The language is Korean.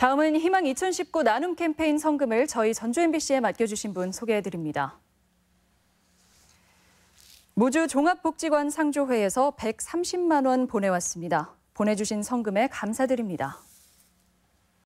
다음은 희망 2019 나눔 캠페인 성금을 저희 전주 MBC에 맡겨주신 분 소개해드립니다. 무주 종합복지관 상조회에서 130만 원 보내왔습니다. 보내주신 성금에 감사드립니다.